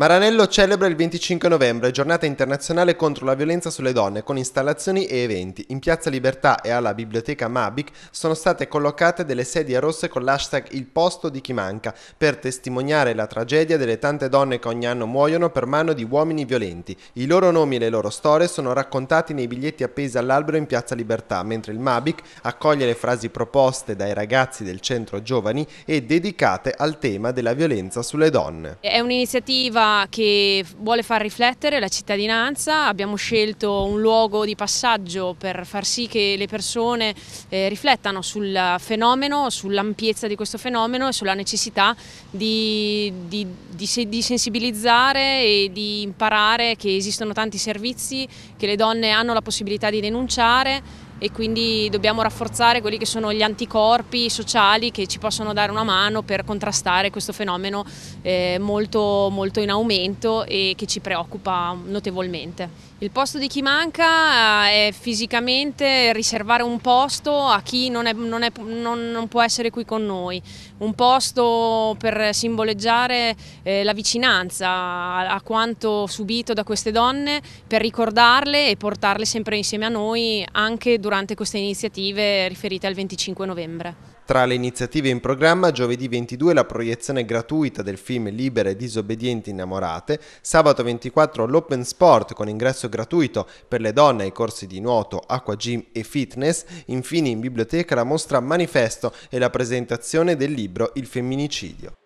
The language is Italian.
Maranello celebra il 25 novembre, giornata internazionale contro la violenza sulle donne, con installazioni e eventi. In Piazza Libertà e alla biblioteca Mabic sono state collocate delle sedie rosse con l'hashtag Il posto di chi manca, per testimoniare la tragedia delle tante donne che ogni anno muoiono per mano di uomini violenti. I loro nomi e le loro storie sono raccontati nei biglietti appesi all'albero in Piazza Libertà, mentre il Mabic accoglie le frasi proposte dai ragazzi del centro giovani e dedicate al tema della violenza sulle donne. È un'iniziativa che vuole far riflettere la cittadinanza, abbiamo scelto un luogo di passaggio per far sì che le persone eh, riflettano sul fenomeno, sull'ampiezza di questo fenomeno e sulla necessità di, di, di, di sensibilizzare e di imparare che esistono tanti servizi, che le donne hanno la possibilità di denunciare e quindi dobbiamo rafforzare quelli che sono gli anticorpi sociali che ci possono dare una mano per contrastare questo fenomeno eh, molto, molto in aumento e che ci preoccupa notevolmente. Il posto di chi manca eh, è fisicamente riservare un posto a chi non, è, non, è, non, non può essere qui con noi, un posto per simboleggiare eh, la vicinanza a, a, quanto subito da queste donne, per ricordarle e portarle sempre insieme a noi anche durante durante queste iniziative riferite al 25 novembre. Tra le iniziative in programma, giovedì 22 la proiezione gratuita del film Libere e disobbedienti innamorate, sabato 24 l'Open Sport con ingresso gratuito per le donne ai corsi di nuoto, acqua gym e fitness, infine in biblioteca la mostra manifesto e la presentazione del libro Il femminicidio.